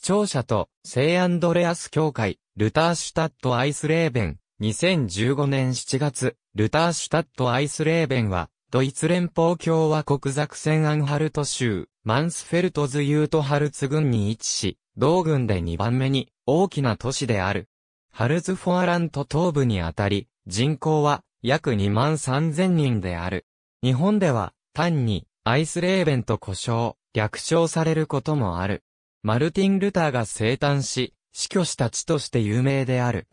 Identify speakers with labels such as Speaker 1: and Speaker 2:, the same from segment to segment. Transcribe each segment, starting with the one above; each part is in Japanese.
Speaker 1: 視聴者と、聖アンドレアス協会、ルターシュタットアイスレーベン、2015年7月、ルターシュタットアイスレーベンは、ドイツ連邦共和国ザクセンアンハルト州、マンスフェルトズユートハルツ郡に位置し、同郡で2番目に大きな都市である。ハルツフォアラント東部にあたり、人口は約2万3000人である。日本では単にアイスレーベンと呼称、略称されることもある。マルティン・ルターが生誕し、死去した地として有名である。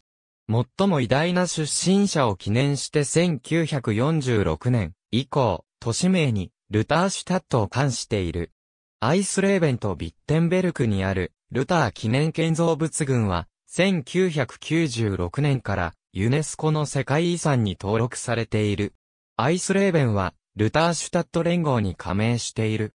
Speaker 1: 最も偉大な出身者を記念して1946年以降、都市名にルターシュタットを冠している。アイスレーベンとビッテンベルクにあるルター記念建造物群は1996年からユネスコの世界遺産に登録されている。アイスレーベンはルターシュタット連合に加盟している。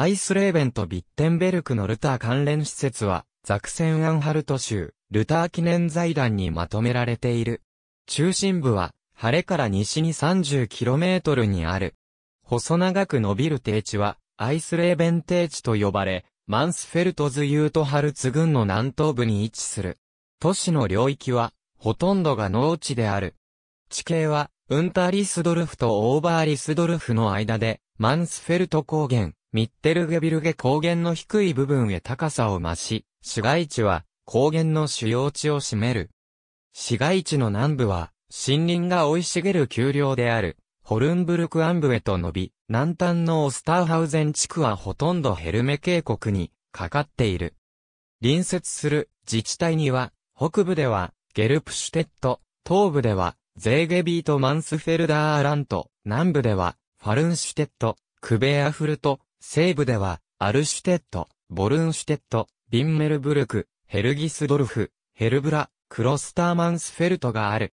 Speaker 1: アイスレーベンとビッテンベルクのルター関連施設は、ザクセンアンハルト州、ルター記念財団にまとめられている。中心部は、晴れから西に 30km にある。細長く伸びる低地は、アイスレーベン低地と呼ばれ、マンスフェルトズユートハルツ郡の南東部に位置する。都市の領域は、ほとんどが農地である。地形は、ウンターリスドルフとオーバーリスドルフの間で、マンスフェルト高原、ミッテルゲビルゲ高原の低い部分へ高さを増し、市街地は高原の主要地を占める。市街地の南部は森林が生い茂る丘陵であるホルンブルクアン部へと伸び、南端のオスターハウゼン地区はほとんどヘルメ渓谷にかかっている。隣接する自治体には北部ではゲルプシュテット、東部ではゼーゲビート・マンスフェルダー・アラント、南部ではファルンシュテット、クベアフルト、西部では、アルシュテット、ボルンシュテット、ビンメルブルク、ヘルギスドルフ、ヘルブラ、クロスターマンスフェルトがある。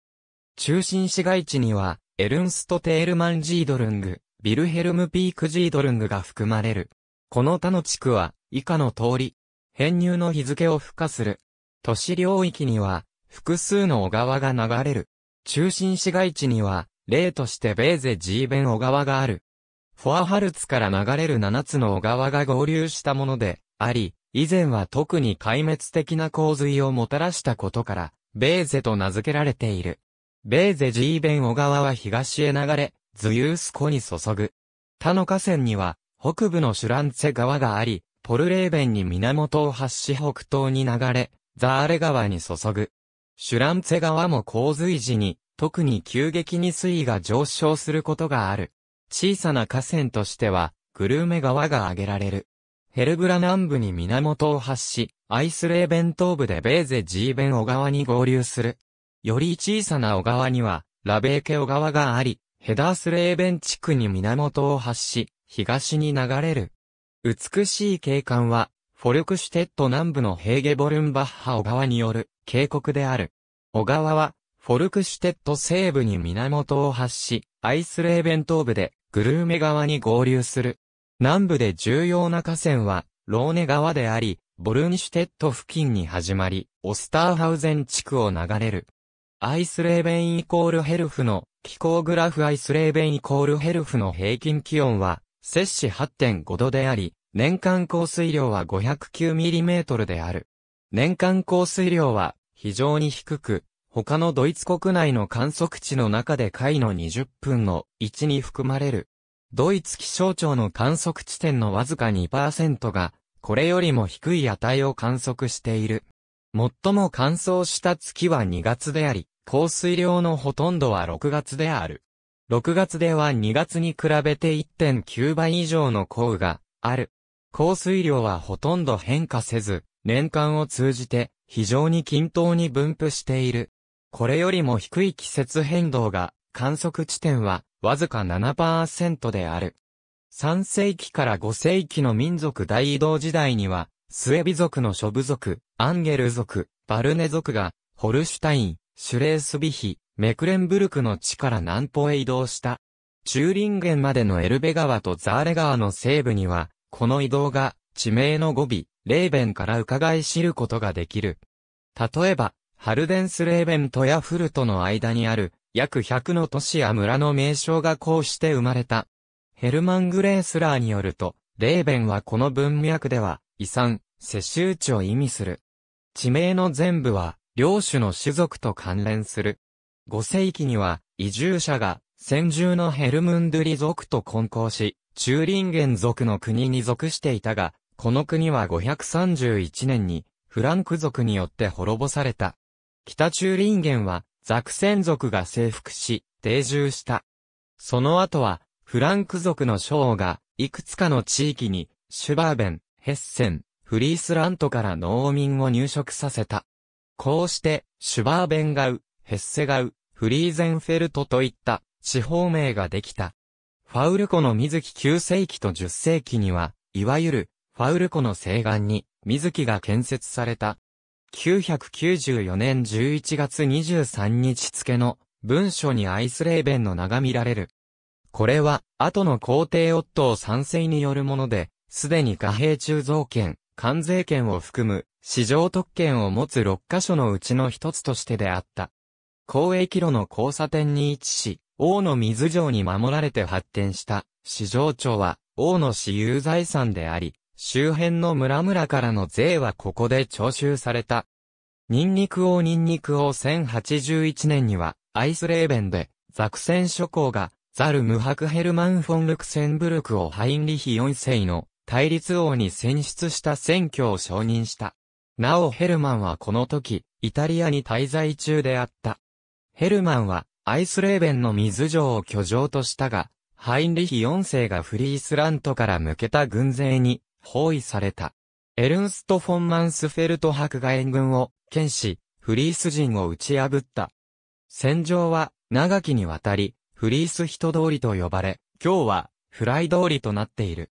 Speaker 1: 中心市街地には、エルンスト・テールマン・ジードルング、ビルヘルム・ピーク・ジードルングが含まれる。この他の地区は、以下の通り、編入の日付を付加する。都市領域には、複数の小川が流れる。中心市街地には、例としてベーゼ・ジーベン小川がある。フォアハルツから流れる7つの小川が合流したもので、あり、以前は特に壊滅的な洪水をもたらしたことから、ベーゼと名付けられている。ベーゼジーベン小川は東へ流れ、ズユース湖に注ぐ。他の河川には、北部のシュランツェ川があり、ポルレーベンに源を発し北東に流れ、ザーレ川に注ぐ。シュランツェ川も洪水時に、特に急激に水位が上昇することがある。小さな河川としては、グルーメ川が挙げられる。ヘルブラ南部に源を発し、アイスレーベン東部でベーゼジーベン小川に合流する。より小さな小川には、ラベーケ小川があり、ヘダースレーベン地区に源を発し、東に流れる。美しい景観は、フォルクシュテット南部のヘーゲボルンバッハ小川による渓谷である。小川は、フォルクシュテット西部に源を発し、アイスレーベン東部でグルーメ川に合流する。南部で重要な河川は、ローネ川であり、ボルニシュテット付近に始まり、オスターハウゼン地区を流れる。アイスレーベンイコールヘルフの、気候グラフアイスレーベンイコールヘルフの平均気温は、摂氏8.5度であり、年間降水量は 509mm である。年間降水量は非常に低く、他のドイツ国内の観測地の中で下位の20分の1に含まれる。ドイツ気象庁の観測地点のわずか2%が、これよりも低い値を観測している。最も乾燥した月は2月であり、降水量のほとんどは6月である。6月では2月に比べて1.9倍以上の降雨がある。降水量はほとんど変化せず、年間を通じて非常に均等に分布している。これよりも低い季節変動が観測地点はわずか7%である。3世紀から5世紀の民族大移動時代には、スエビ族の諸部族、アンゲル族、バルネ族が、ホルシュタイン、シュレースビヒ、メクレンブルクの地から南方へ移動した。チューリンゲンまでのエルベ川とザーレ川の西部には、この移動が、地名の語尾、レーベンから伺い知ることができる。例えば、ハルデンスレーベンとヤフルトの間にある、約100の都市や村の名称がこうして生まれた。ヘルマン・グレースラーによると、レーベンはこの文脈では、遺産、世襲地を意味する。地名の全部は、領主の種族と関連する。5世紀には、移住者が、先住のヘルムンドゥリ族と混交し、チューリンゲン族の国に属していたが、この国は531年に、フランク族によって滅ぼされた。北中林原はザクセン族が征服し、定住した。その後は、フランク族の将が、いくつかの地域に、シュバーベン、ヘッセン、フリースラントから農民を入植させた。こうして、シュバーベンガウ、ヘッセガウ、フリーゼンフェルトといった地方名ができた。ファウル湖の水木9世紀と10世紀には、いわゆる、ファウル湖の西岸に、水木が建設された。1994年11月23日付の文書にアイスレーベンの名が見られる。これは、後の皇帝夫を賛成によるもので、すでに貨幣中造権、関税権を含む、市場特権を持つ6カ所のうちの一つとしてであった。公営路の交差点に位置し、王の水城に守られて発展した、市場庁は、王の私有財産であり、周辺の村々からの税はここで徴収された。ニンニク王ニンニク王1081年には、アイスレーベンで、ザクセン諸侯が、ザルムハクヘルマン・フォン・ルクセンブルクをハインリヒ4世の対立王に選出した選挙を承認した。なおヘルマンはこの時、イタリアに滞在中であった。ヘルマンは、アイスレーベンの水城を居城としたが、ハインリヒ4世がフリースラントから向けた軍勢に包囲された。エルンスト・フォン・マンスフェルト博外援軍を、剣士、フリース人を打ち破った。戦場は、長きにわたり、フリース人通りと呼ばれ、今日は、フライ通りとなっている。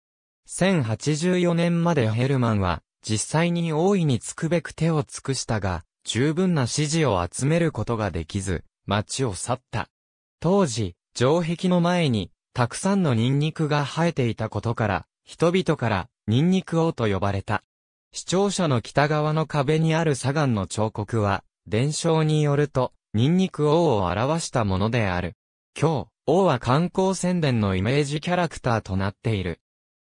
Speaker 1: 1084年までヘルマンは、実際に大いにつくべく手を尽くしたが、十分な支持を集めることができず、町を去った。当時、城壁の前に、たくさんのニンニクが生えていたことから、人々から、ニンニク王と呼ばれた。視聴者の北側の壁にある砂岩の彫刻は、伝承によると、ニンニク王を表したものである。今日、王は観光宣伝のイメージキャラクターとなっている。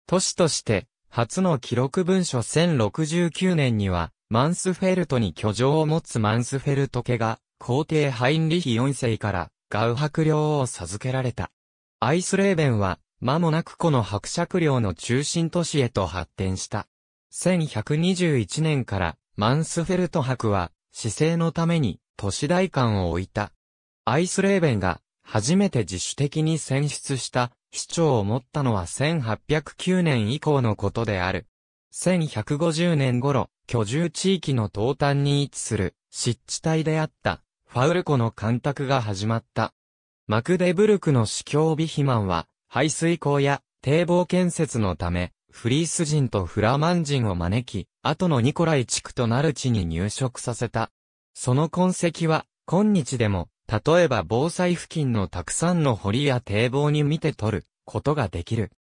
Speaker 1: 都市として、初の記録文書1069年には、マンスフェルトに居城を持つマンスフェルト家が、皇帝ハインリヒ4世から、ガウ伯領を授けられた。アイスレーベンは、間もなくこの伯爵領の中心都市へと発展した。1121年からマンスフェルト伯は、市政のために都市大官を置いた。アイスレーベンが初めて自主的に選出した市長を持ったのは1809年以降のことである。1150年頃、居住地域の東端に位置する湿地帯であったファウル湖の干拓が始まった。マクデブルクの司教ビヒマンは排水溝や堤防建設のため、フリース人とフラマン人を招き、後のニコライ地区となる地に入植させた。その痕跡は、今日でも、例えば防災付近のたくさんの堀や堤防に見て取ることができる。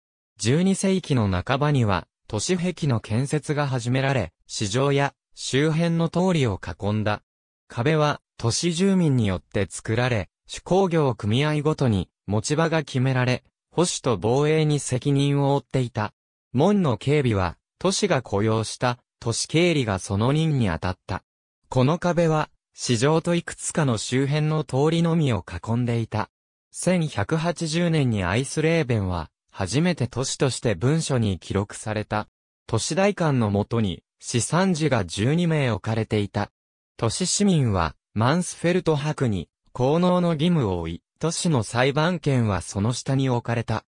Speaker 1: 12世紀の半ばには、都市壁の建設が始められ、市場や周辺の通りを囲んだ。壁は都市住民によって作られ、手工業組合ごとに持ち場が決められ、保守と防衛に責任を負っていた。門の警備は、都市が雇用した、都市経理がその任に当たった。この壁は、市場といくつかの周辺の通りのみを囲んでいた。1180年にアイスレーベンは、初めて都市として文書に記録された。都市大官のもとに、市参事が12名置かれていた。都市市民は、マンスフェルト博に、効能の義務を負い、都市の裁判権はその下に置かれた。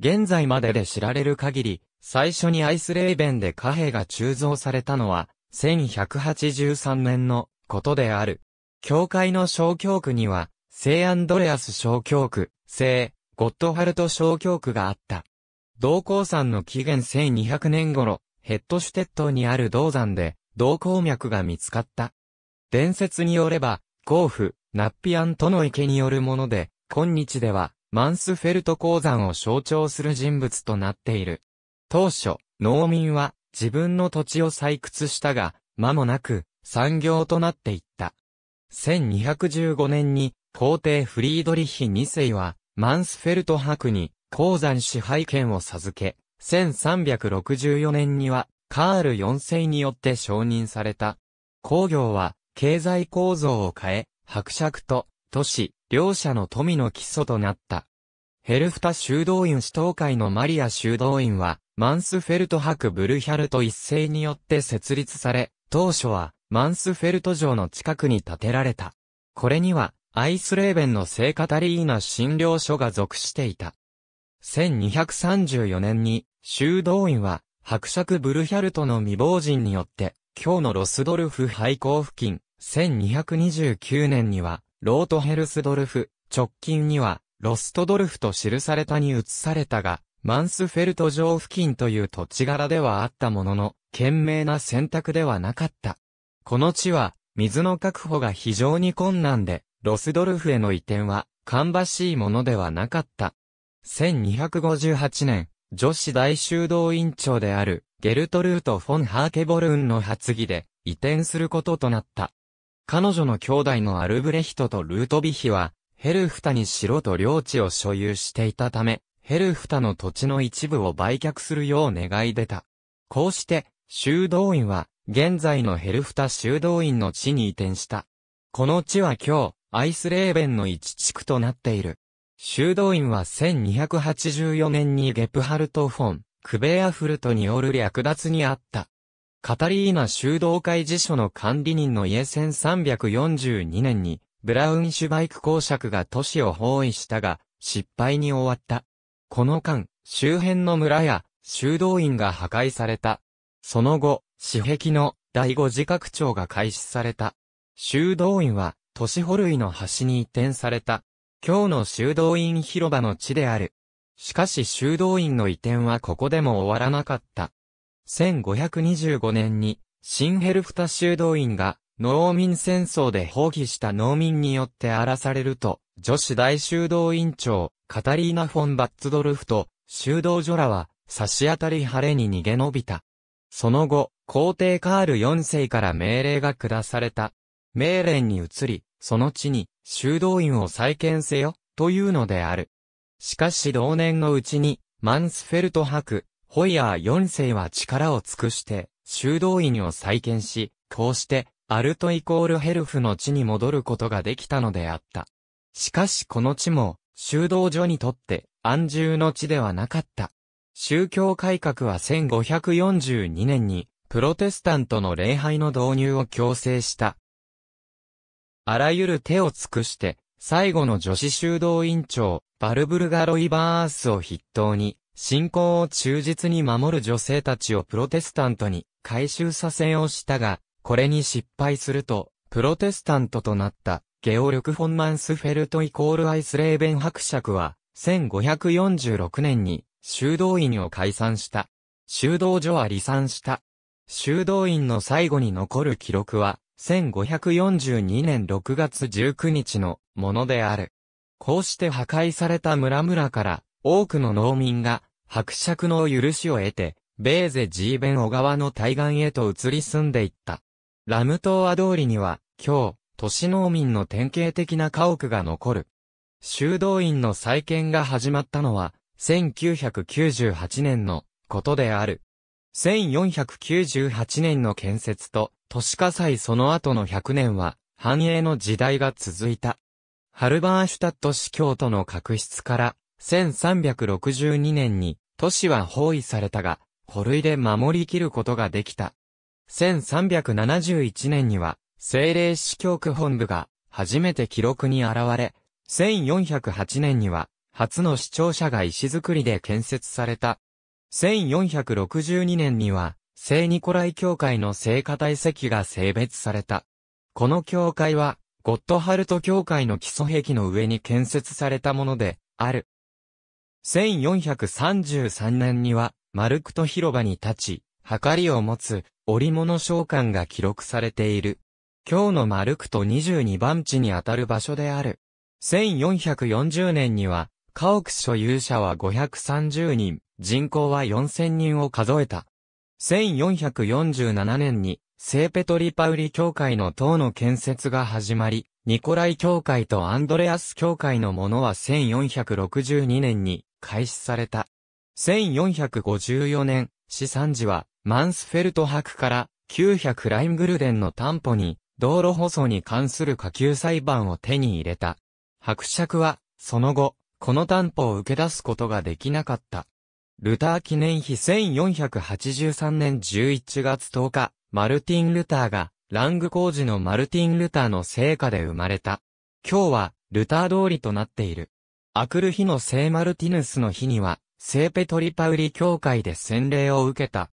Speaker 1: 現在までで知られる限り、最初にアイスレーベンで貨幣が鋳造されたのは、1183年のことである。教会の小教区には、聖アンドレアス小教区、聖、ゴッドハルト小教区があった。道鉱山の紀元1200年頃、ヘッドシュテットにある銅山で、銅鉱脈が見つかった。伝説によれば、甲府、ナッピアンとの池によるもので、今日では、マンスフェルト鉱山を象徴する人物となっている。当初、農民は自分の土地を採掘したが、間もなく産業となっていった。1215年に皇帝フリードリヒ2世はマンスフェルト伯に鉱山支配権を授け、1364年にはカール4世によって承認された。工業は経済構造を変え、伯爵と、都市、両者の富の基礎となった。ヘルフタ修道院市東会のマリア修道院は、マンスフェルト博ブルヒャルト一世によって設立され、当初は、マンスフェルト城の近くに建てられた。これには、アイスレーベンの聖カタリーナ診療所が属していた。1234年に、修道院は、伯爵ブルヒャルトの未亡人によって、今日のロスドルフ廃校付近、1229年には、ロートヘルスドルフ、直近には、ロストドルフと記されたに移されたが、マンスフェルト城付近という土地柄ではあったものの、賢明な選択ではなかった。この地は、水の確保が非常に困難で、ロスドルフへの移転は、かんばしいものではなかった。1258年、女子大修道院長である、ゲルトルート・フォン・ハーケボルンの発議で、移転することとなった。彼女の兄弟のアルブレヒトとルートビヒは、ヘルフタに城と領地を所有していたため、ヘルフタの土地の一部を売却するよう願い出た。こうして、修道院は、現在のヘルフタ修道院の地に移転した。この地は今日、アイスレーベンの一地区となっている。修道院は1284年にゲプハルト・フォン、クベアフルトによる略奪にあった。カタリーナ修道会辞書の管理人の家1342年に、ブラウンシュバイク公爵が都市を包囲したが、失敗に終わった。この間、周辺の村や修道院が破壊された。その後、死壁の第五次拡張が開始された。修道院は、都市保類の端に移転された。今日の修道院広場の地である。しかし修道院の移転はここでも終わらなかった。1525年に、新ヘルフタ修道院が、農民戦争で放棄した農民によって荒らされると、女子大修道院長、カタリーナ・フォン・バッツドルフと、修道女らは、差し当たり晴れに逃げ延びた。その後、皇帝カール4世から命令が下された。命令に移り、その地に、修道院を再建せよ、というのである。しかし同年のうちに、マンスフェルト博、ホイヤー4世は力を尽くして、修道院を再建し、こうして、アルトイコールヘルフの地に戻ることができたのであった。しかしこの地も、修道所にとって安住の地ではなかった。宗教改革は1542年に、プロテスタントの礼拝の導入を強制した。あらゆる手を尽くして、最後の女子修道院長、バルブルガロイバースを筆頭に、信仰を忠実に守る女性たちをプロテスタントに改させようしたが、これに失敗すると、プロテスタントとなったゲオルク・フォンマンスフェルトイコールアイスレーベン伯爵は、1546年に修道院を解散した。修道所は離散した。修道院の最後に残る記録は、1542年6月19日のものである。こうして破壊された村々から、多くの農民が伯爵の許しを得て、ベーゼジーベン小川の対岸へと移り住んでいった。ラム島ア通りには、今日、都市農民の典型的な家屋が残る。修道院の再建が始まったのは、1998年のことである。1498年の建設と、都市火災その後の100年は、繁栄の時代が続いた。ハルバーシュタット司教との確執から、1362年に都市は包囲されたが、古類で守りきることができた。1371年には、政令市教区本部が初めて記録に現れ、1408年には、初の市庁舎が石造りで建設された。1462年には、聖ニコライ教会の聖火体石が性別された。この教会は、ゴッドハルト教会の基礎壁の上に建設されたもので、ある。1433年には、マルクト広場に立ち、はかりを持つ、織物召喚が記録されている。今日のマルクト22番地にあたる場所である。1440年には、家屋所有者は530人、人口は4000人を数えた。1447年に、聖ペトリパウリ教会の塔の建設が始まり、ニコライ教会とアンドレアス教会のものは1462年に開始された。1454年、資産時は、マンスフェルト博から900ライングルデンの担保に、道路舗装に関する下級裁判を手に入れた。伯爵は、その後、この担保を受け出すことができなかった。ルター記念碑1483年11月10日、マルティン・ルターが、ラング工事のマルティン・ルターの成果で生まれた。今日は、ルター通りとなっている。アクル日の聖マルティヌスの日には、聖ペトリパウリ教会で洗礼を受けた。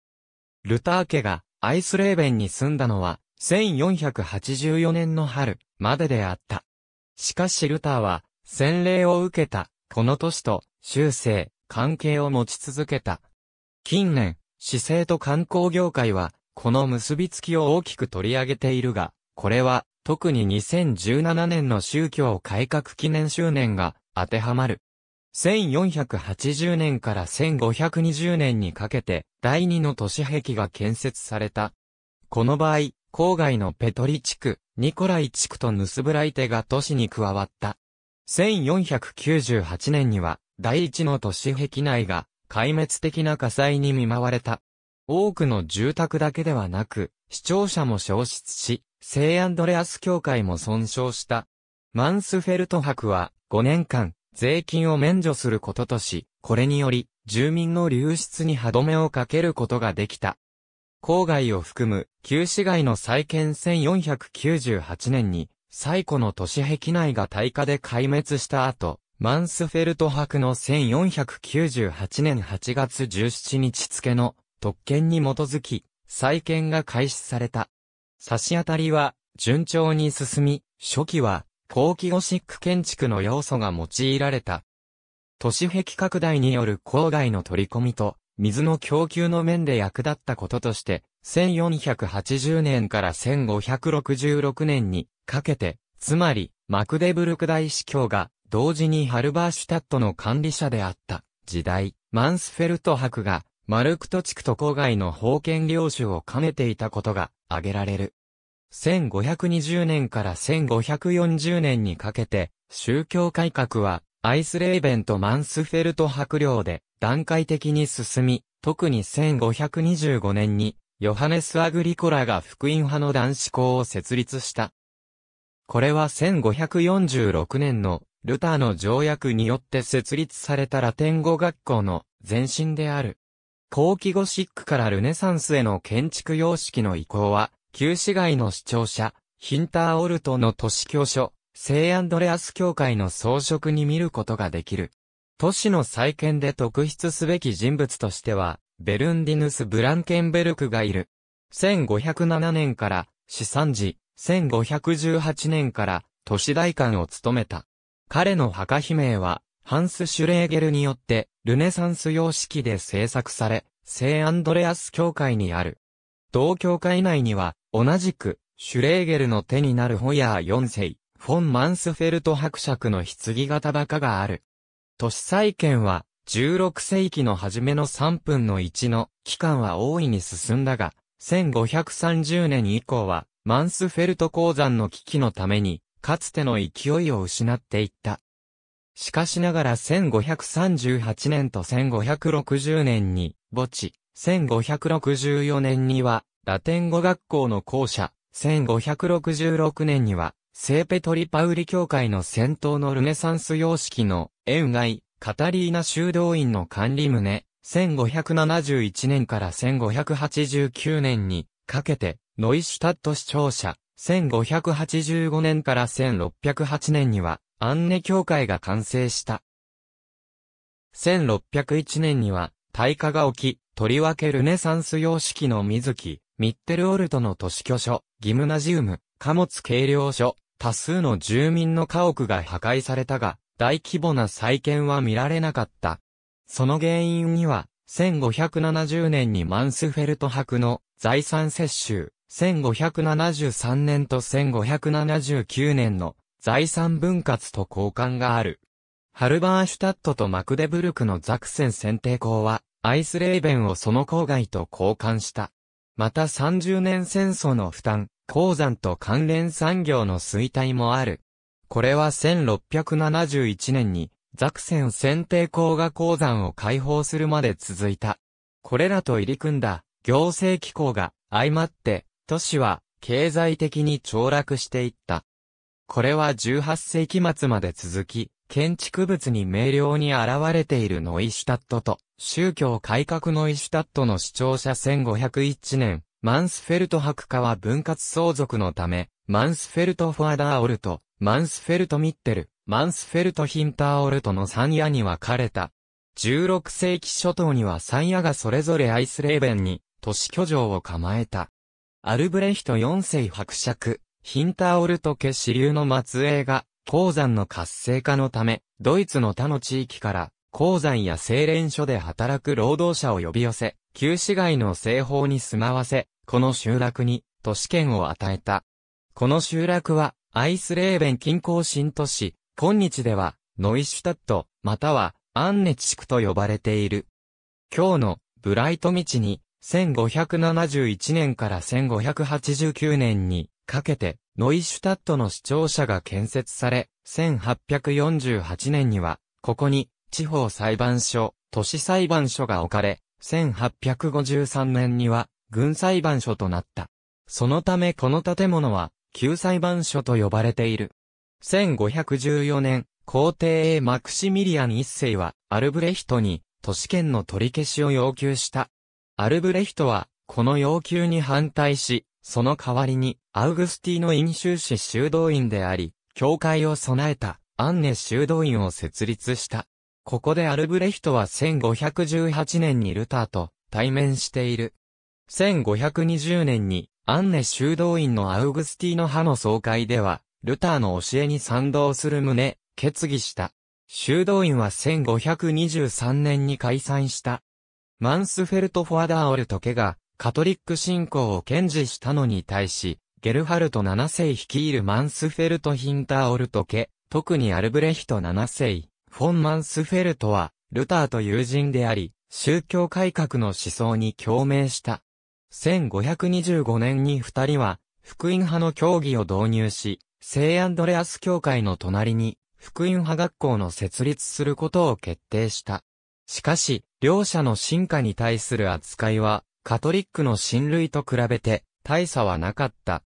Speaker 1: ルター家がアイスレーベンに住んだのは、1484年の春までであった。しかしルターは、洗礼を受けた、この年と、修正、関係を持ち続けた。近年、市政と観光業界は、この結びつきを大きく取り上げているが、これは、特に2017年の宗教改革記念周年が当てはまる。1480年から1520年にかけて第2の都市壁が建設された。この場合、郊外のペトリ地区、ニコライ地区とヌスブライテが都市に加わった。1498年には第1の都市壁内が壊滅的な火災に見舞われた。多くの住宅だけではなく、視聴者も消失し、聖アンドレアス教会も損傷した。マンスフェルト博は、5年間、税金を免除することとし、これにより、住民の流出に歯止めをかけることができた。郊外を含む、旧市街の再建1498年に、最古の都市壁内が大火で壊滅した後、マンスフェルト博の1498年8月17日付の特権に基づき、再建が開始された。差し当たりは、順調に進み、初期は、後期ゴシック建築の要素が用いられた。都市壁拡大による郊外の取り込みと、水の供給の面で役立ったこととして、1480年から1566年にかけて、つまり、マクデブルク大司教が、同時にハルバーシュタットの管理者であった時代、マンスフェルト博が、マルクト地区と郊外の封建領主を兼ねていたことが挙げられる。1520年から1540年にかけて、宗教改革は、アイスレーベンとマンスフェルト伯領で段階的に進み、特に1525年に、ヨハネス・アグリコラが福音派の男子校を設立した。これは1546年のルターの条約によって設立されたラテン語学校の前身である。後期ゴシックからルネサンスへの建築様式の移行は、旧市街の視聴者、ヒンターオルトの都市教書、聖アンドレアス教会の装飾に見ることができる。都市の再建で特筆すべき人物としては、ベルンディヌス・ブランケンベルクがいる。1507年から、資産時、1518年から、都市大官を務めた。彼の墓碑名は、ハンス・シュレーゲルによって、ルネサンス様式で制作され、聖アンドレアス教会にある。同教会内には、同じく、シュレーゲルの手になるホヤー4世、フォン・マンスフェルト伯爵の棺型墓がある。都市再建は、16世紀の初めの3分の1の期間は大いに進んだが、1530年以降は、マンスフェルト鉱山の危機のために、かつての勢いを失っていった。しかしながら1538年と1560年に、墓地、1564年には、ラテン語学校の校舎、1566年には、セーペトリパウリ教会の先頭のルネサンス様式の、エウガイ、カタリーナ修道院の管理棟、1571年から1589年にかけて、ノイシュタット市庁舎、1585年から1608年には、アンネ教会が完成した。1601年には、大化が起き、とりわけルネサンス様式の水木、ミッテルオルトの都市居所、ギムナジウム、貨物計量所、多数の住民の家屋が破壊されたが、大規模な再建は見られなかった。その原因には、1570年にマンスフェルト博の財産接収、1573年と1579年の財産分割と交換がある。ハルバーシュタットとマクデブルクのザクセン選定校は、アイスレーベンをその郊外と交換した。また30年戦争の負担、鉱山と関連産業の衰退もある。これは1671年に、ザクセン選定鉱。が鉱山を解放するまで続いた。これらと入り組んだ行政機構が相まって、都市は経済的に凋落していった。これは18世紀末まで続き、建築物に明瞭に現れているノイシュタットと宗教改革のイシュタットの視聴者1501年、マンスフェルト博家は分割相続のため、マンスフェルトフォアダーオルト、マンスフェルトミッテル、マンスフェルトヒンターオルトの三夜に分かれた。16世紀初頭には三夜がそれぞれアイスレーベンに都市居城を構えた。アルブレヒト4世伯爵、ヒンターオルト家支流の末裔が鉱山の活性化のため、ドイツの他の地域から鉱山や精錬所で働く労働者を呼び寄せ、旧市街の西方に住まわせ、この集落に都市圏を与えた。この集落は、アイスレーベン近郊新都市、今日では、ノイシュタット、または、アンネ地区と呼ばれている。今日の、ブライト道に、1571年から1589年にかけて、ノイシュタットの市庁舎が建設され、1848年には、ここに地方裁判所、都市裁判所が置かれ、1853年には、軍裁判所となった。そのためこの建物は、旧裁判所と呼ばれている。1514年、皇帝マクシミリアン一世は、アルブレヒトに、都市圏の取り消しを要求した。アルブレヒトは、この要求に反対し、その代わりに、アウグスティーノ院修士修道院であり、教会を備えた、アンネ修道院を設立した。ここでアルブレヒトは1518年にルターと対面している。1520年にアンネ修道院のアウグスティーノ派の総会では、ルターの教えに賛同する旨、決議した。修道院は1523年に解散した。マンスフェルト・フォアダーオルト家が、カトリック信仰を堅持したのに対し、ゲルハルト7世率いるマンスフェルト・ヒンターオルト家、特にアルブレヒト7世。フォン・マンスフェルトは、ルターと友人であり、宗教改革の思想に共鳴した。1525年に二人は、福音派の教義を導入し、聖アンドレアス教会の隣に、福音派学校の設立することを決定した。しかし、両者の進化に対する扱いは、カトリックの親類と比べて、大差はなかった。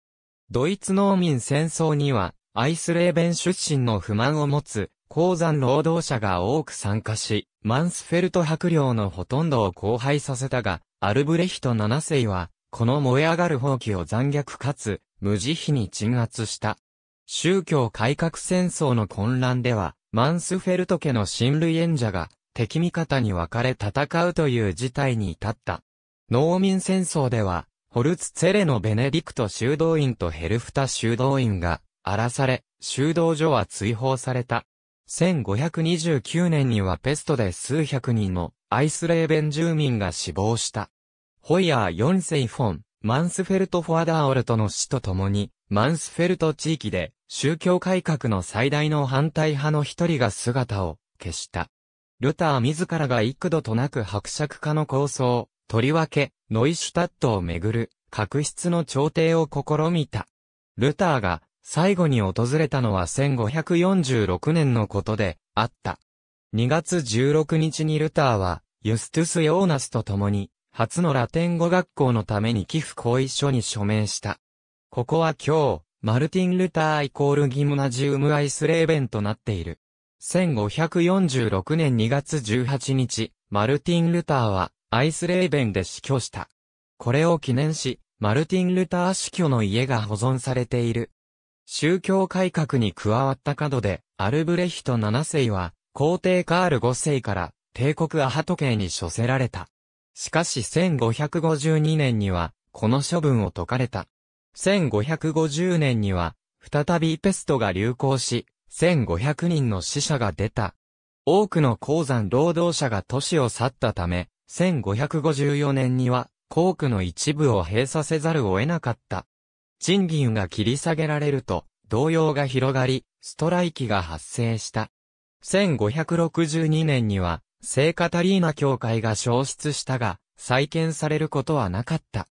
Speaker 1: ドイツ農民戦争には、アイスレーベン出身の不満を持つ、鉱山労働者が多く参加し、マンスフェルト白領のほとんどを荒廃させたが、アルブレヒト7世は、この燃え上がる放棄を残虐かつ、無慈悲に鎮圧した。宗教改革戦争の混乱では、マンスフェルト家の親類縁者が、敵味方に分かれ戦うという事態に至った。農民戦争では、ホルツツェレのベネディクト修道院とヘルフタ修道院が荒らされ、修道所は追放された。1529年にはペストで数百人のアイスレーベン住民が死亡した。ホイヤー4世フォン、マンスフェルト・フォアダーオルトの死とともに、マンスフェルト地域で宗教改革の最大の反対派の一人が姿を消した。ルター自らが幾度となく伯爵化の構想、とりわけ、ノイシュタットをめぐる、確執の調停を試みた。ルターが、最後に訪れたのは1546年のことであった。2月16日にルターは、ユストゥス・ヨーナスと共に、初のラテン語学校のために寄付合意書に署名した。ここは今日、マルティン・ルターイコールギムナジウム・アイスレーベンとなっている。1546年2月18日、マルティン・ルターは、アイスレーベンで死去した。これを記念し、マルティン・ルター死去の家が保存されている。宗教改革に加わった角で、アルブレヒト7世は、皇帝カール5世から帝国アハト系に処せられた。しかし1552年には、この処分を解かれた。1550年には、再びペストが流行し、1500人の死者が出た。多くの鉱山労働者が都市を去ったため、1554年には、校区の一部を閉鎖せざるを得なかった。賃金が切り下げられると、動揺が広がり、ストライキが発生した。1562年には、聖カタリーナ教会が消失したが、再建されることはなかった。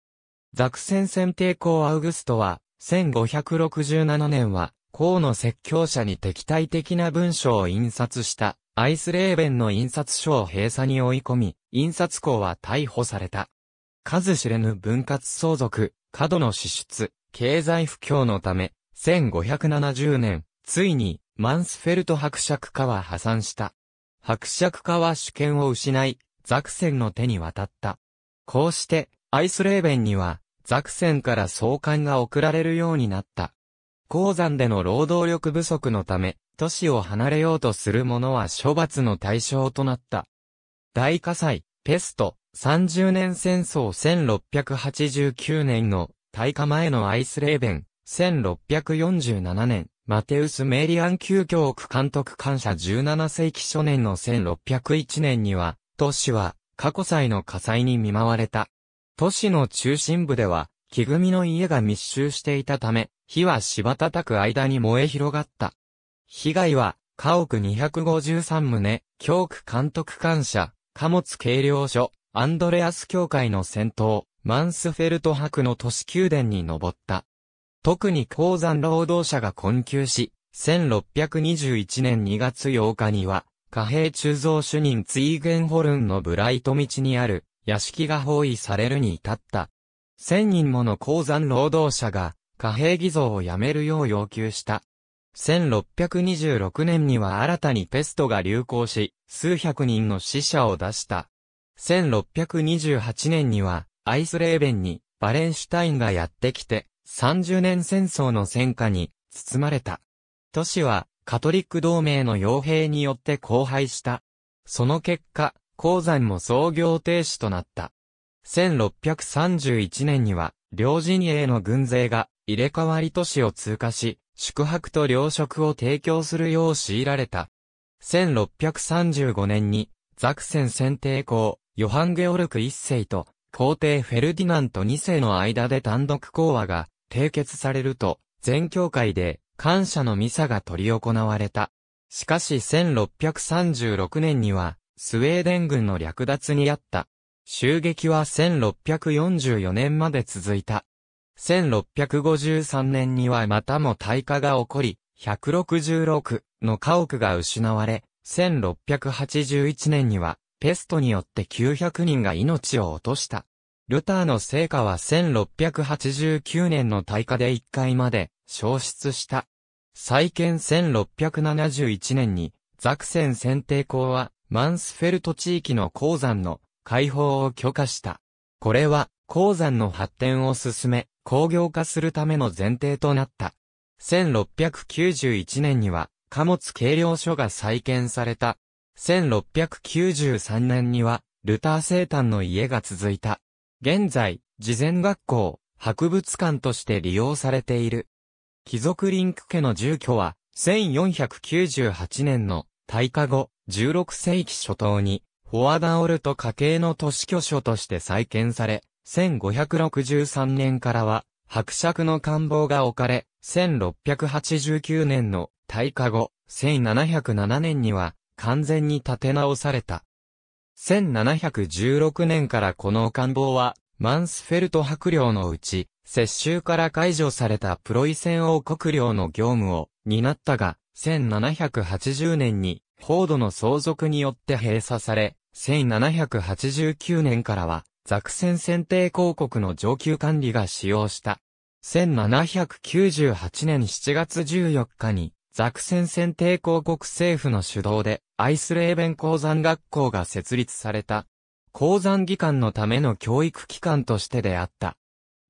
Speaker 1: ザクセン選帝公アウグストは、1567年は、公の説教者に敵対的な文章を印刷した、アイスレーベンの印刷所を閉鎖に追い込み、印刷校は逮捕された。数知れぬ分割相続、過度の支出、経済不況のため、1570年、ついに、マンスフェルト伯爵家は破産した。伯爵家は主権を失い、ザクセンの手に渡った。こうして、アイスレーベンには、ザクセンから送還が送られるようになった。鉱山での労働力不足のため、都市を離れようとする者は処罰の対象となった。大火災、ペスト、30年戦争1689年の大化前のアイスレーベン、1647年、マテウス・メーリアン旧教区監督感謝17世紀初年の1601年には、都市は過去祭の火災に見舞われた。都市の中心部では、木組みの家が密集していたため、火は柴叩く間に燃え広がった。被害は、家屋253棟、教区監督官舎、貨物計量所、アンドレアス教会の戦闘、マンスフェルト博の都市宮殿に登った。特に鉱山労働者が困窮し、1621年2月8日には、貨幣鋳造主任ツイーゲンホルンのブライト道にある屋敷が包囲されるに至った。1000人もの鉱山労働者が貨幣偽造をやめるよう要求した。1626年には新たにペストが流行し、数百人の死者を出した。1628年には、アイスレーベンにバレンシュタインがやってきて、30年戦争の戦火に包まれた。都市はカトリック同盟の傭兵によって荒廃した。その結果、鉱山も操業停止となった。1631年には、両陣営の軍勢が入れ替わり都市を通過し、宿泊と糧食を提供するよう強いられた。1635年に、ザクセン選定校、ヨハン・ゲオルク一世と皇帝フェルディナント2世の間で単独講和が締結されると、全教会で感謝のミサが取り行われた。しかし1636年には、スウェーデン軍の略奪にあった。襲撃は1644年まで続いた。1653年にはまたも大火が起こり、166の家屋が失われ、1681年にはペストによって900人が命を落とした。ルターの成果は1689年の大火で1回まで消失した。再建1671年にザクセン選定校はマンスフェルト地域の鉱山の開放を許可した。これは鉱山の発展を進め工業化するための前提となった。1691年には貨物計量所が再建された1693年には、ルター生誕の家が続いた。現在、事前学校、博物館として利用されている。貴族リンク家の住居は、1498年の大化後、16世紀初頭に、フォアダオルト家系の都市居所として再建され、1563年からは、伯爵の官房が置かれ、1689年の大化後、1707年には、完全に立て直された。1716年からこの官房は、マンスフェルト白領のうち、接収から解除されたプロイセン王国領の業務を担ったが、1780年に、報道の相続によって閉鎖され、1789年からは、ザクセン選定広告の上級管理が使用した。1798年7月14日に、ザクセン選帝公国政府の主導で、アイスレーベン鉱山学校が設立された。鉱山技官のための教育機関としてであった。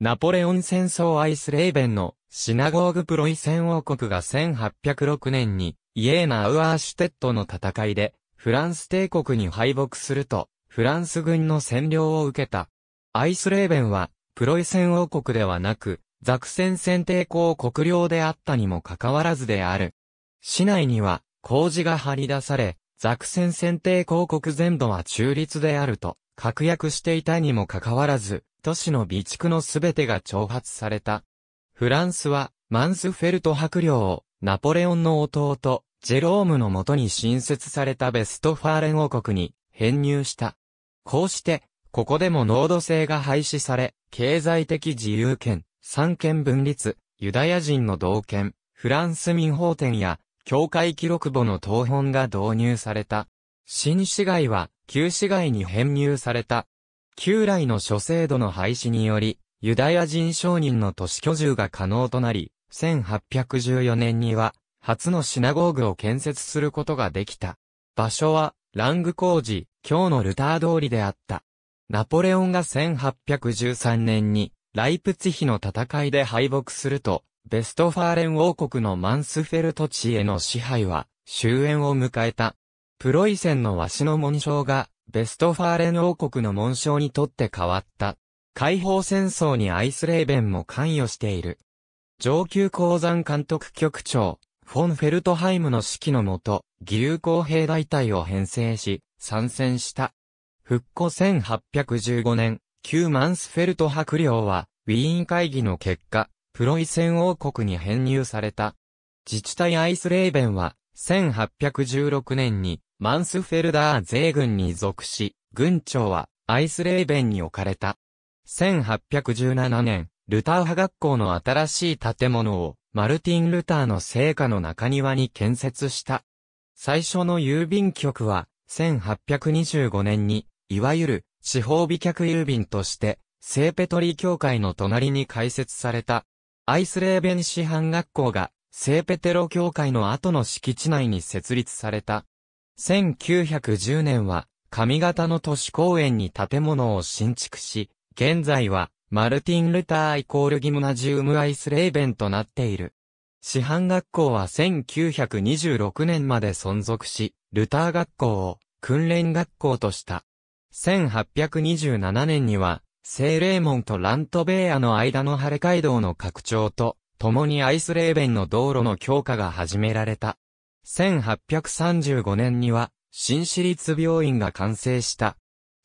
Speaker 1: ナポレオン戦争アイスレーベンのシナゴーグプロイセン王国が1806年にイエーナ・アウアーシュテットの戦いでフランス帝国に敗北するとフランス軍の占領を受けた。アイスレーベンはプロイセン王国ではなくザクセン選定校国領であったにもかかわらずである。市内には、工事が張り出され、ザクセン選定公国全土は中立であると、確約していたにもかかわらず、都市の備蓄のすべてが挑発された。フランスは、マンスフェルト白領を、ナポレオンの弟、ジェロームのもとに新設されたベストファーレン王国に編入した。こうして、ここでも濃度制が廃止され、経済的自由権、三権分立、ユダヤ人の同権、フランス民法典や、教会記録簿の当本が導入された。新市街は、旧市街に編入された。旧来の諸制度の廃止により、ユダヤ人商人の都市居住が可能となり、1814年には、初のシナゴーグを建設することができた。場所は、ラング工事、今日のルター通りであった。ナポレオンが1813年に、ライプツヒの戦いで敗北すると、ベストファーレン王国のマンスフェルト地への支配は終焉を迎えた。プロイセンのシの紋章がベストファーレン王国の紋章にとって変わった。解放戦争にアイスレーベンも関与している。上級鉱山監督局長、フォン・フェルトハイムの指揮のもと、義勇工兵大隊を編成し、参戦した。復古1815年、旧マンスフェルト伯領は、ウィーン会議の結果、プロイセン王国に編入された。自治体アイスレーベンは、1816年に、マンスフェルダー税軍に属し、軍長は、アイスレーベンに置かれた。1817年、ルター派学校の新しい建物を、マルティン・ルターの聖火の中庭に建設した。最初の郵便局は、1825年に、いわゆる、地方美脚郵便として、聖ペトリー教会の隣に開設された、アイスレーベン師範学校が、聖ペテロ教会の後の敷地内に設立された。1910年は、上方の都市公園に建物を新築し、現在は、マルティン・ルターイコールギムナジウム・アイスレーベンとなっている。師範学校は1926年まで存続し、ルター学校を訓練学校とした。1827年には、ー霊門とラントベーアの間の晴れ街道の拡張と、共にアイスレーベンの道路の強化が始められた。1835年には、新市立病院が完成した。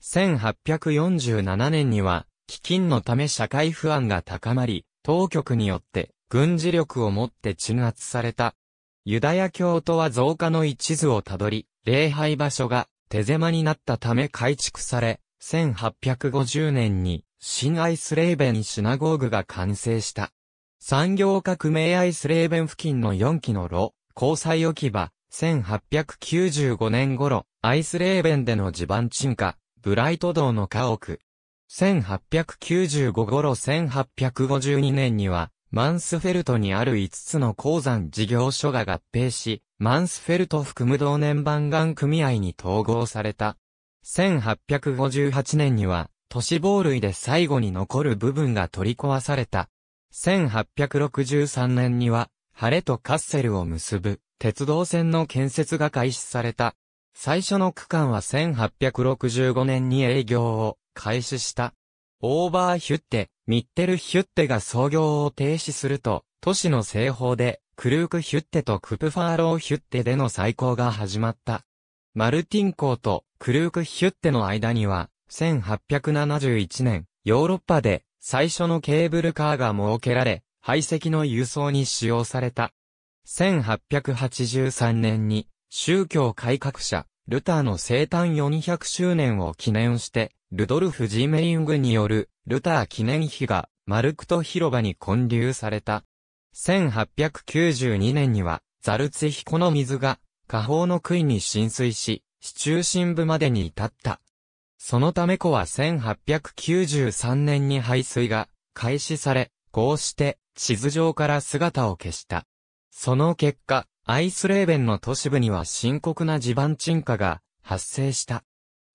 Speaker 1: 1847年には、基金のため社会不安が高まり、当局によって軍事力をもって鎮圧された。ユダヤ教徒は増加の一途をたどり、礼拝場所が手狭になったため改築され、1850年に新アイスレーベンシナゴーグが完成した。産業革命アイスレーベン付近の4基の炉、交際置き場、1895年頃、アイスレーベンでの地盤沈下、ブライト道の家屋。1895頃1852年には、マンスフェルトにある5つの鉱山事業所が合併し、マンスフェルト含む同年番岩組合に統合された。1858年には、都市防類で最後に残る部分が取り壊された。1863年には、晴れとカッセルを結ぶ鉄道線の建設が開始された。最初の区間は1865年に営業を開始した。オーバーヒュッテ、ミッテルヒュッテが操業を停止すると、都市の製法で、クルークヒュッテとクプファーローヒュッテでの再興が始まった。マルティン港とクルークヒュッテの間には、1871年、ヨーロッパで最初のケーブルカーが設けられ、排斥の輸送に使用された。1883年に宗教改革者、ルターの生誕400周年を記念して、ルドルフ・ジメイングによる、ルター記念碑が、マルクト広場に建立された。1892年には、ザルツヒコの水が、下方の杭に浸水し、市中心部までに至った。そのため湖は1893年に排水が、開始され、こうして、地図上から姿を消した。その結果、アイスレーベンの都市部には深刻な地盤沈下が発生した。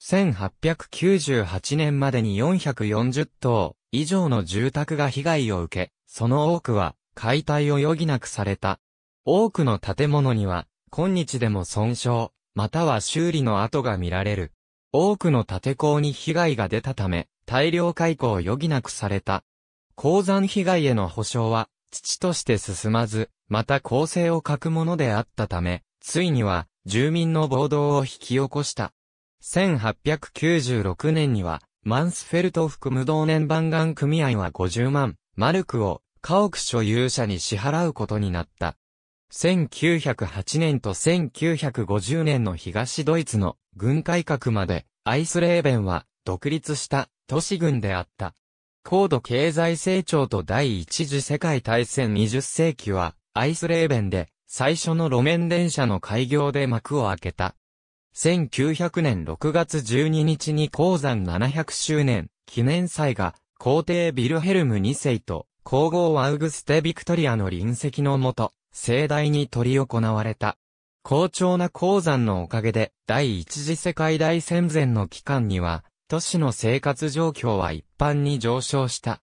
Speaker 1: 1898年までに440棟以上の住宅が被害を受け、その多くは解体を余儀なくされた。多くの建物には今日でも損傷、または修理の跡が見られる。多くの建坑に被害が出たため、大量解雇を余儀なくされた。鉱山被害への補償は土として進まず、また構成を欠くものであったため、ついには、住民の暴動を引き起こした。1896年には、マンスフェルト含む同年番岸組合は50万、マルクを、家屋所有者に支払うことになった。1908年と1950年の東ドイツの軍改革まで、アイスレーベンは独立した都市軍であった。高度経済成長と第一次世界大戦20世紀は、アイスレーベンで、最初の路面電車の開業で幕を開けた。1900年6月12日に鉱山700周年記念祭が皇帝ビルヘルム2世と皇后アウグステ・ビクトリアの臨席のもと盛大に執り行われた。好調な鉱山のおかげで第一次世界大戦前の期間には都市の生活状況は一般に上昇した。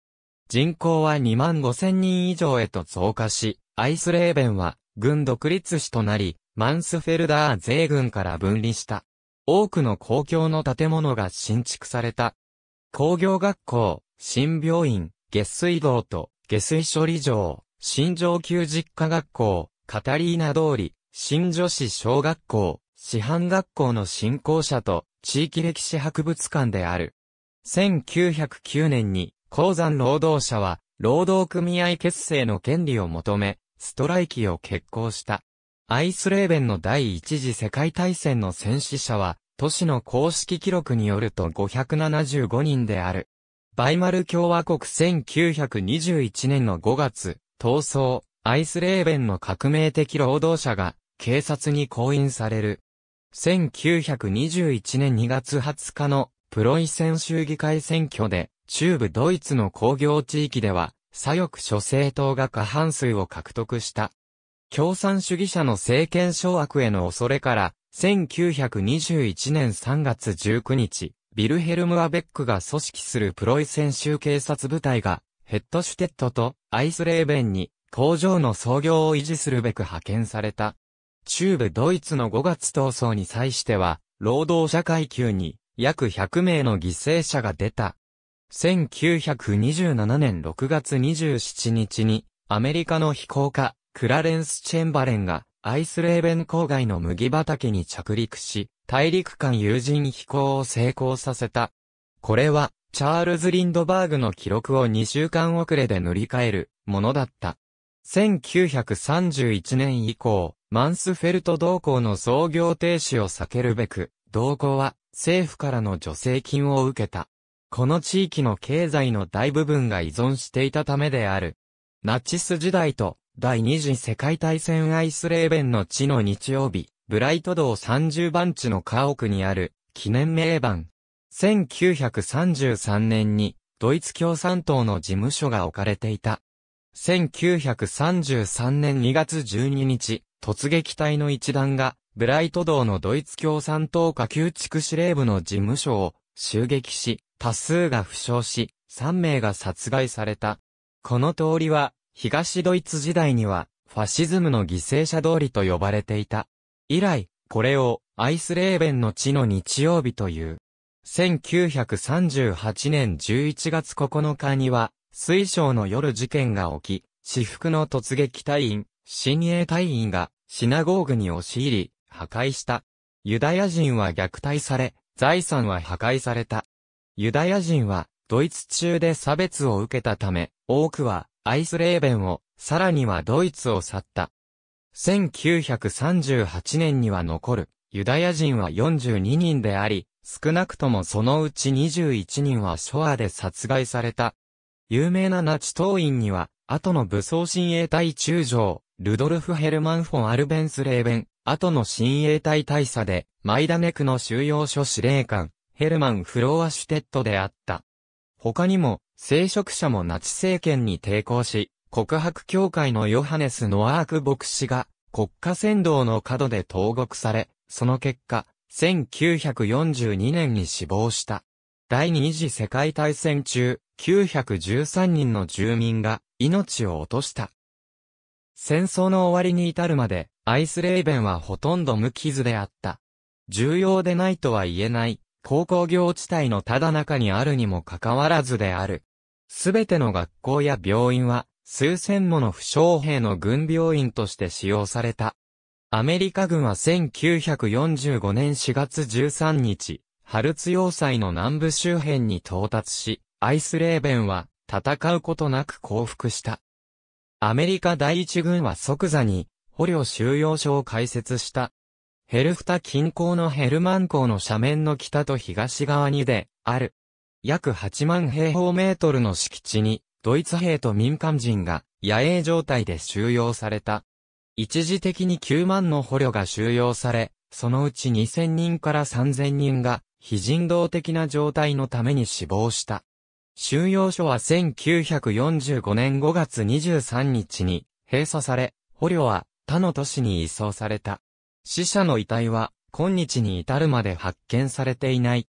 Speaker 1: 人口は2万5千人以上へと増加し、アイスレーベンは軍独立市となり、マンスフェルダー税軍から分離した。多くの公共の建物が新築された。工業学校、新病院、下水道と下水処理場、新上級実家学校、カタリーナ通り、新女子小学校、師範学校の振興者と地域歴史博物館である。1909年に鉱山労働者は労働組合結成の権利を求め、ストライキを決行した。アイスレーベンの第一次世界大戦の戦死者は、都市の公式記録によると575人である。バイマル共和国1921年の5月、闘争、アイスレーベンの革命的労働者が警察に拘印される。1921年2月20日のプロイセン州議会選挙で、中部ドイツの工業地域では、左翼諸政党が過半数を獲得した。共産主義者の政権掌握への恐れから、1921年3月19日、ビルヘルム・アベックが組織するプロイセン州警察部隊が、ヘッドシュテットとアイスレーベンに工場の操業を維持するべく派遣された。中部ドイツの5月闘争に際しては、労働者階級に約100名の犠牲者が出た。1927年6月27日に、アメリカの飛行家、クラレンス・チェンバレンが、アイスレーベン郊外の麦畑に着陸し、大陸間有人飛行を成功させた。これは、チャールズ・リンドバーグの記録を2週間遅れで塗り替えるものだった。1931年以降、マンスフェルト同行の創業停止を避けるべく、同行は政府からの助成金を受けた。この地域の経済の大部分が依存していたためである。ナチス時代と第二次世界大戦アイスレーベンの地の日曜日、ブライト道30番地の家屋にある記念名板。1933年にドイツ共産党の事務所が置かれていた。1933年2月12日、突撃隊の一団が、ブライト道のドイツ共産党下級地区司令部の事務所を襲撃し、多数が負傷し、3名が殺害された。この通りは、東ドイツ時代には、ファシズムの犠牲者通りと呼ばれていた。以来、これを、アイスレーベンの地の日曜日という。1938年11月9日には、水晶の夜事件が起き、私服の突撃隊員、新鋭隊員がシナゴーグに押し入り、破壊した。ユダヤ人は虐待され、財産は破壊された。ユダヤ人はドイツ中で差別を受けたため、多くはアイスレーベンを、さらにはドイツを去った。1938年には残るユダヤ人は42人であり、少なくともそのうち21人はショアで殺害された。有名なナチ党員には、後の武装親衛隊中将、ルドルフ・ヘルマン・フォン・アルベンス・レーベン、後の親衛隊大佐で、マイダネクの収容所司令官、ヘルマン・フローアシュテットであった。他にも、聖職者もナチ政権に抵抗し、告白協会のヨハネス・ノアーク牧師が、国家扇動の角で投獄され、その結果、1942年に死亡した。第二次世界大戦中、913人の住民が命を落とした。戦争の終わりに至るまで、アイスレーベンはほとんど無傷であった。重要でないとは言えない、高校業地帯のただ中にあるにもかかわらずである。すべての学校や病院は、数千もの負傷兵の軍病院として使用された。アメリカ軍は1945年4月13日、ハルツ要塞の南部周辺に到達し、アイスレーベンは戦うことなく降伏した。アメリカ第一軍は即座に捕虜収容所を開設した。ヘルフタ近郊のヘルマン港の斜面の北と東側にで、ある。約8万平方メートルの敷地に、ドイツ兵と民間人が野営状態で収容された。一時的に9万の捕虜が収容され、そのうち2000人から3000人が非人道的な状態のために死亡した。収容所は1945年5月23日に閉鎖され、捕虜は他の都市に移送された。死者の遺体は今日に至るまで発見されていない。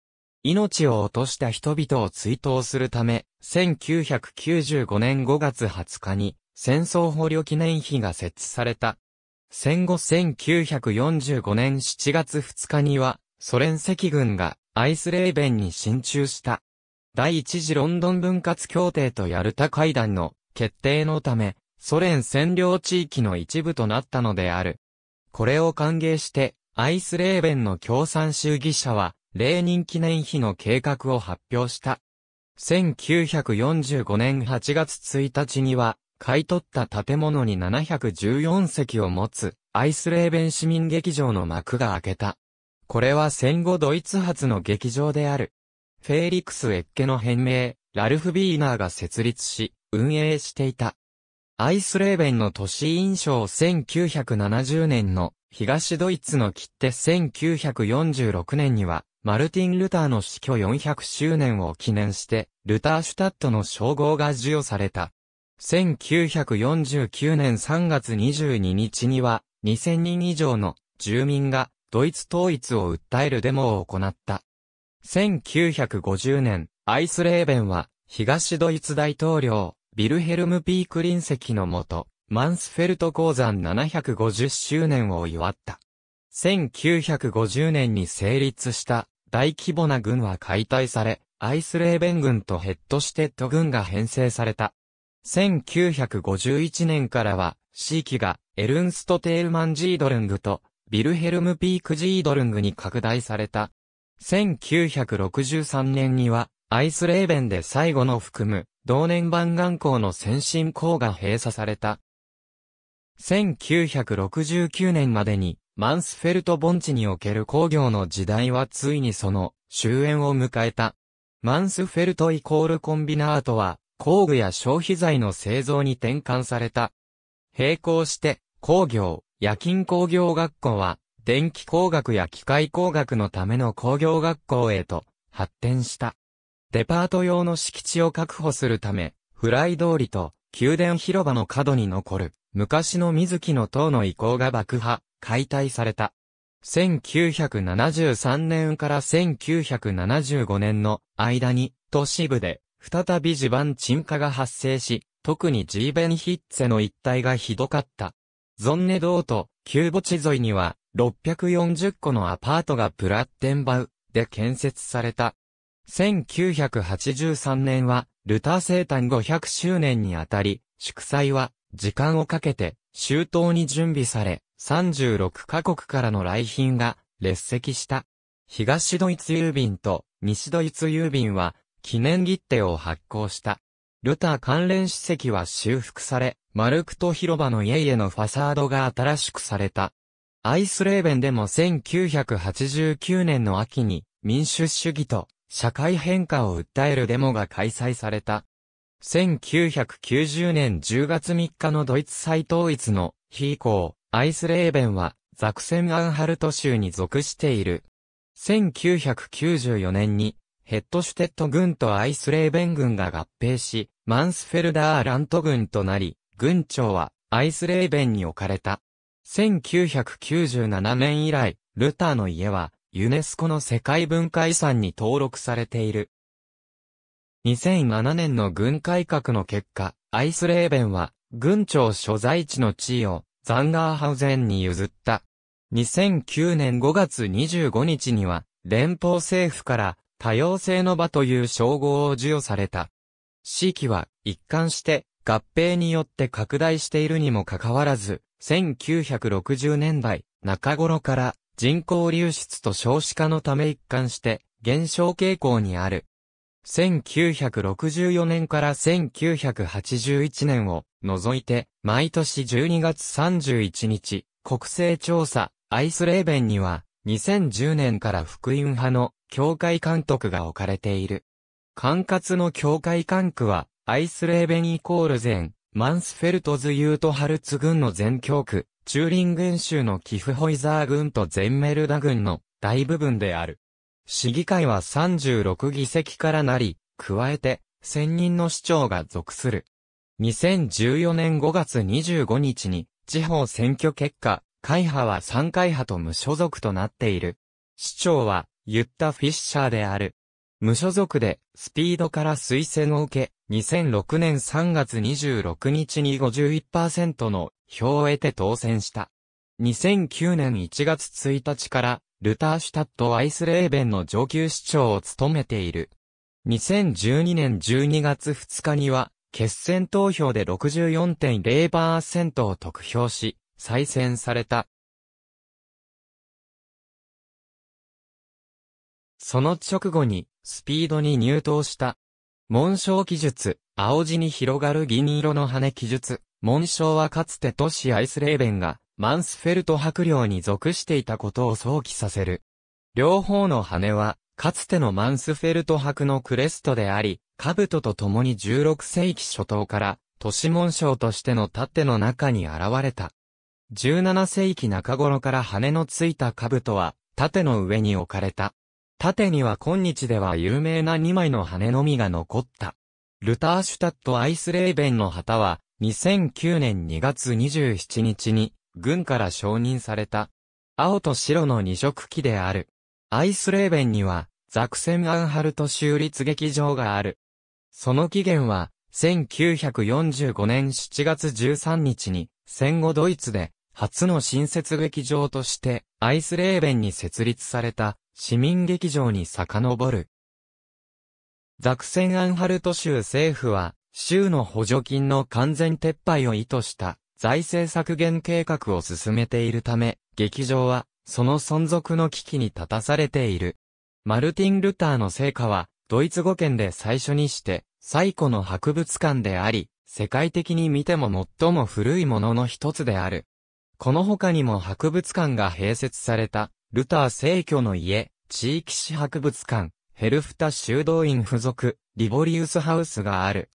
Speaker 1: 命を落とした人々を追悼するため、1995年5月20日に戦争捕虜記念碑が設置された。戦後1945年7月2日には、ソ連赤軍がアイスレーベンに進駐した。第一次ロンドン分割協定とヤルタ会談の決定のため、ソ連占領地域の一部となったのである。これを歓迎して、アイスレーベンの共産主義者は、レーニン記念碑の計画を発表した。1945年8月1日には、買い取った建物に714席を持つ、アイスレーベン市民劇場の幕が開けた。これは戦後ドイツ発の劇場である。フェーリクス・エッケの変名、ラルフ・ビーナーが設立し、運営していた。アイスレーベンの都市印象1970年の東ドイツの切手1946年には、マルティン・ルターの死去400周年を記念して、ルターシュタットの称号が授与された。1949年3月22日には、2000人以上の住民がドイツ統一を訴えるデモを行った。1950年、アイスレーベンは、東ドイツ大統領、ビルヘルム・ピークリン石のもと、マンスフェルト鉱山750周年を祝った。1950年に成立した大規模な軍は解体され、アイスレーベン軍とヘッドシテッド軍が編成された。1951年からは、地域がエルンスト・テールマン・ジードルングとビルヘルム・ピーク・ジードルングに拡大された。1963年には、アイスレーベンで最後の含む、同年版眼光の先進校が閉鎖された。1969年までに、マンスフェルト盆地における工業の時代はついにその終焉を迎えた。マンスフェルトイコールコンビナートは工具や消費財の製造に転換された。並行して工業、夜勤工業学校は、電気工学や機械工学のための工業学校へと発展した。デパート用の敷地を確保するため、フライ通りと宮殿広場の角に残る昔の水木の塔の遺構が爆破、解体された。1973年から1975年の間に都市部で再び地盤沈下が発生し、特にジーベンヒッツェの一帯がひどかった。ゾンネ道と旧墓地沿いには640個のアパートがプラッテンバウで建設された。1983年はルター生誕500周年にあたり、祝祭は時間をかけて周到に準備され、36カ国からの来賓が列席した。東ドイツ郵便と西ドイツ郵便は記念切手を発行した。ルター関連史跡は修復され、マルクト広場の家々のファサードが新しくされた。アイスレーベンでも1989年の秋に民主主義と社会変化を訴えるデモが開催された。1990年10月3日のドイツ再統一の日以降、アイスレーベンはザクセンアンハルト州に属している。1994年にヘッドシュテット軍とアイスレーベン軍が合併し、マンスフェルダーラント軍となり、軍長はアイスレーベンに置かれた。1997年以来、ルターの家は、ユネスコの世界文化遺産に登録されている。2007年の軍改革の結果、アイスレーベンは、軍長所在地の地位を、ザンガーハウゼンに譲った。2009年5月25日には、連邦政府から、多様性の場という称号を授与された。四季は一貫して合併によって拡大しているにもかかわらず、1960年代中頃から人口流出と少子化のため一貫して減少傾向にある。1964年から1981年を除いて、毎年12月31日、国勢調査、アイスレーベンには、2010年から福音派の教会監督が置かれている。管轄の教会管区は、アイスレーベンイコール前、マンスフェルトズ・ユート・ハルツ軍の全教区、チューリン群州のキフホイザー軍とゼンメルダ軍の大部分である。市議会は36議席からなり、加えて、1000人の市長が属する。2014年5月25日に、地方選挙結果、会派は3会派と無所属となっている。市長は、ユッタ・フィッシャーである。無所属で、スピードから推薦を受け、2006年3月26日に51%の票を得て当選した。2009年1月1日から、ルターシュタット・アイスレーベンの上級市長を務めている。2012年12月2日には、決選投票で64.0%を得票し、再選された。その直後に、スピードに入党した。紋章記述、青地に広がる銀色の羽記述。紋章はかつて都市アイスレーベンが、マンスフェルト博領に属していたことを想起させる。両方の羽は、かつてのマンスフェルト博のクレストであり、兜と共に16世紀初頭から、都市紋章としての盾の中に現れた。17世紀中頃から羽のついた兜は、盾の上に置かれた。盾には今日では有名な2枚の羽のみが残った。ルターシュタット・アイスレーベンの旗は、2009年2月27日に、軍から承認された。青と白の二色機である。アイスレーベンには、ザクセン・アンハルト州立劇場がある。その起源は、1945年7月13日に、戦後ドイツで、初の新設劇場として、アイスレーベンに設立された市民劇場に遡る。ザクセンアンハルト州政府は、州の補助金の完全撤廃を意図した財政削減計画を進めているため、劇場はその存続の危機に立たされている。マルティン・ルターの成果は、ドイツ語圏で最初にして、最古の博物館であり、世界的に見ても最も古いものの一つである。この他にも博物館が併設された、ルター聖居の家、地域史博物館、ヘルフタ修道院附属、リボリウスハウスがある。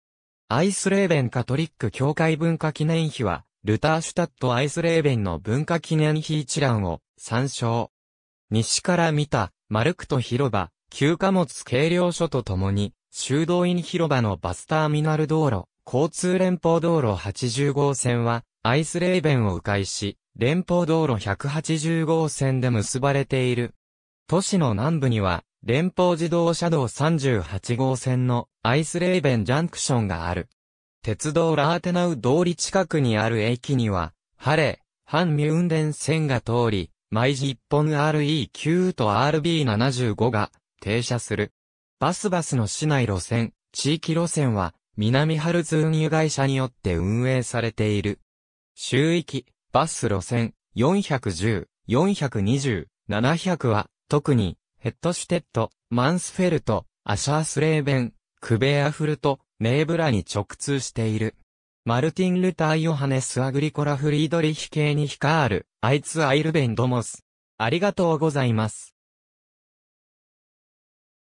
Speaker 1: アイスレーベンカトリック教会文化記念碑は、ルターシュタットアイスレーベンの文化記念碑一覧を参照。西から見た、マルクト広場、旧貨物計量所とともに、修道院広場のバスターミナル道路、交通連邦道路80号線は、アイスレイベンを迂回し、連邦道路180号線で結ばれている。都市の南部には、連邦自動車道38号線のアイスレイベンジャンクションがある。鉄道ラーテナウ通り近くにある駅には、ハレ、ハンミュンデン線が通り、毎時1本 RE9 と RB75 が停車する。バスバスの市内路線、地域路線は、南ハルツ運輸会社によって運営されている。周域、バス路線、410、420、700は、特に、ヘッドシュテット、マンスフェルト、アシャースレーベン、クベアフルト、ネーブラに直通している。マルティン・ルター・ヨハネス・アグリコラ・フリードリヒ系に光る、アイツ・アイルベンドモス。ありがとうございます。